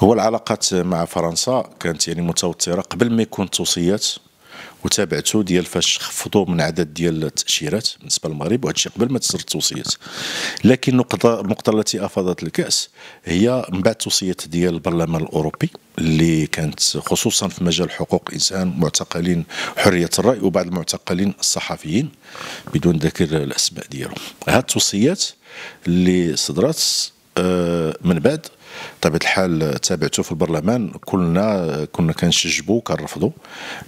هو العلاقات مع فرنسا كانت يعني متوتره قبل ما يكون التوصيات وتابعته ديال فاش خفضوا من عدد ديال التاشيرات بالنسبه للمغرب وهذا الشيء قبل ما تصدر التوصيات لكن النقطه النقطه التي افاضت الكاس هي من بعد التوصيات ديال البرلمان الاوروبي اللي كانت خصوصا في مجال حقوق الانسان معتقلين حريه الراي وبعض المعتقلين الصحفيين بدون ذكر الاسماء ديالهم هذه التوصيات اللي صدرت آه، من بعد طبيعه الحال تابعته في البرلمان كلنا كنا كنشجبوا كنرفضوا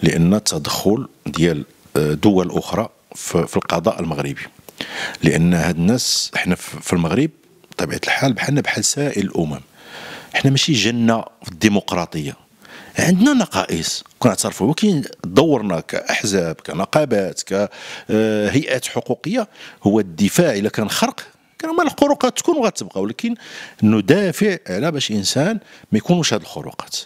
لان التدخل ديال آه، دول اخرى في القضاء المغربي لان هاد الناس حنا في المغرب بطبيعه الحال بحالنا بحال سائر الامم حنا ماشي جنه في الديمقراطيه عندنا نقائص كنعترفوا ولكن دورنا كاحزاب كنقابات كهيئات آه، حقوقيه هو الدفاع الى كان خرق كان هما الخروقات تكون وغتبقى ولكن ندافع على باش انسان ما يكونوش هاد الخروقات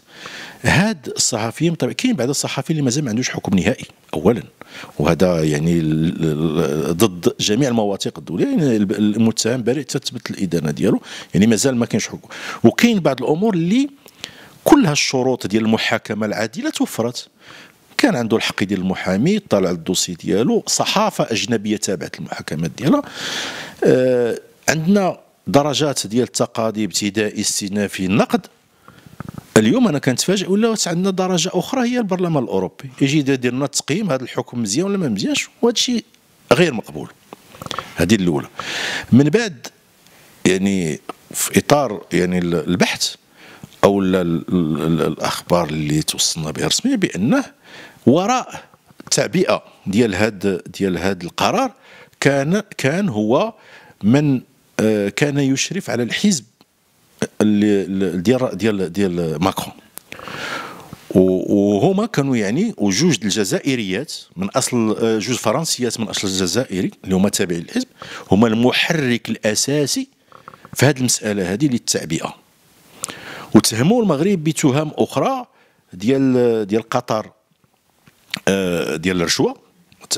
هاد الصحفيين طبعا كاين بعض الصحفيين اللي مازال ما عندوش حكم نهائي اولا وهذا يعني ضد جميع المواثيق الدوليه يعني المتهم بريء تثبت الادانه ديالو يعني مازال ما كاينش حكم وكاين بعض الامور اللي كلها الشروط ديال المحاكمه العادله توفرت كان عنده الحق ديال المحامي طلع الدوسي ديالو صحافه اجنبيه تابعت المحاكمات ديالها آه، عندنا درجات ديال التقاضي ابتدائي استئنافي نقد اليوم انا كنتفاجئ ولا عندنا درجه اخرى هي البرلمان الاوروبي يجي يدير لنا التقييم هذا الحكم مزيان ولا ما مزيانش وهذا الشيء غير مقبول هذه الاولى من بعد يعني في اطار يعني البحث او الاخبار اللي توصلنا بها رسميا بانه وراء التعبئه ديال هاد ديال هاد القرار كان كان هو من آه، كان يشرف على الحزب آه، ديال ديال ديال ماكرون وهما كانوا يعني وجوج الجزائريات من اصل آه، جوج فرنسيات من اصل الجزائري اللي هما تابعين للحزب هما المحرك الاساسي في هذه المساله هذه للتعبئه وتهموا المغرب بتهم اخرى ديال ديال قطر ديال الرشوه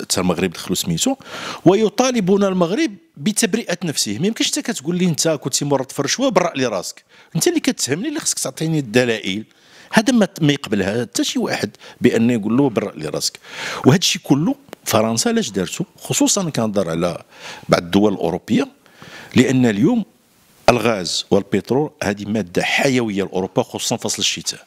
حتى المغرب دخلوا سميتو ويطالبون المغرب بتبرئه نفسه ما يمكنش انت كتقول لي انت كنت مرض في الرشوه برأ لي راسك انت اللي كتهمني اللي خصك تعطيني الدلائل هذا ما يقبلها حتى شي واحد بان يقول له برأ لي راسك وهذا الشيء كله فرنسا علاش دارته خصوصا كنهضر على بعض الدول الاوروبيه لان اليوم الغاز والبترول هذه ماده حيويه لاوروبا خصوصا فصل الشتاء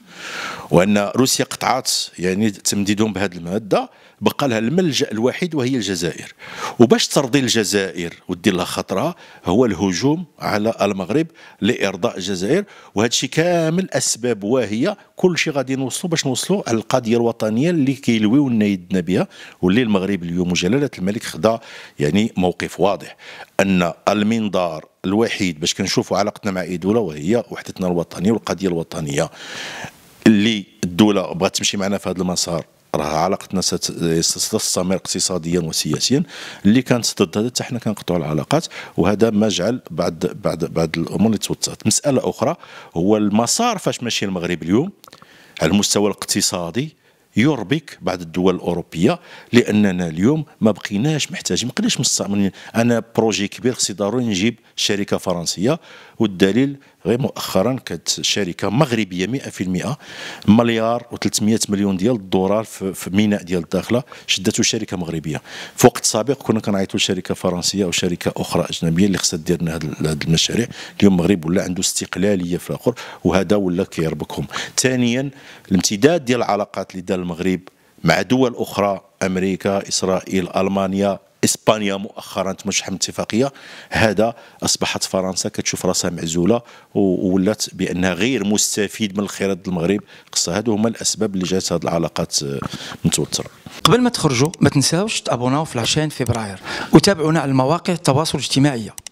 وان روسيا قطعت يعني تمديدهم بهذه الماده بقى لها الملجا الوحيد وهي الجزائر وباش ترضي الجزائر ودي لها خطره هو الهجوم على المغرب لارضاء الجزائر وهذا الشيء كامل اسباب واهيه كل شيء غادي نوصلوا باش نوصلوا على القضيه الوطنيه اللي كيلويو لنا يدنا بها واللي المغرب اليوم جلاله الملك خدا يعني موقف واضح ان المنظار الوحيد باش كنشوفوا علاقتنا مع اي دوله وهي وحدتنا الوطنيه والقضيه الوطنيه اللي الدوله بغات تمشي معنا في هذا المسار راه علاقتنا ستستمر اقتصاديا وسياسيا اللي كانت ضد هذا حتى حنا كنقطعوا العلاقات وهذا ما جعل بعد بعد بعد الامور اللي توترت مساله اخرى هو المسار فاش ماشي المغرب اليوم على المستوى الاقتصادي يربك بعض الدول الاوروبيه لاننا اليوم ما بقيناش محتاجين ما بقيناش مستعمرين انا بروجي كبير خصي ضروري نجيب شركه فرنسيه والدليل غير مؤخرا كانت شركه مغربيه 100% مليار و300 مليون ديال الدولار في ميناء ديال الداخله شدته شركه مغربيه في وقت سابق كنا كنعيطوا لشركه فرنسيه او شركه اخرى اجنبيه اللي خصها دير لنا هذه المشاريع اليوم المغرب ولا عنده استقلاليه في الاخر وهذا ولا كيربكهم ثانيا الامتداد ديال العلاقات اللي دار المغرب مع دول اخرى امريكا اسرائيل المانيا اسبانيا مؤخرا تمشحم اتفاقيه هذا اصبحت فرنسا كتشوف راسها معزوله وولات بانها غير مستفيد من الخيرات المغرب خصها هادو هما الاسباب اللي جات هاد العلاقات آه، متوتره قبل ما تخرجوا ما تنساوش تابوناو في لاشين فبراير وتابعونا على المواقع التواصل الاجتماعي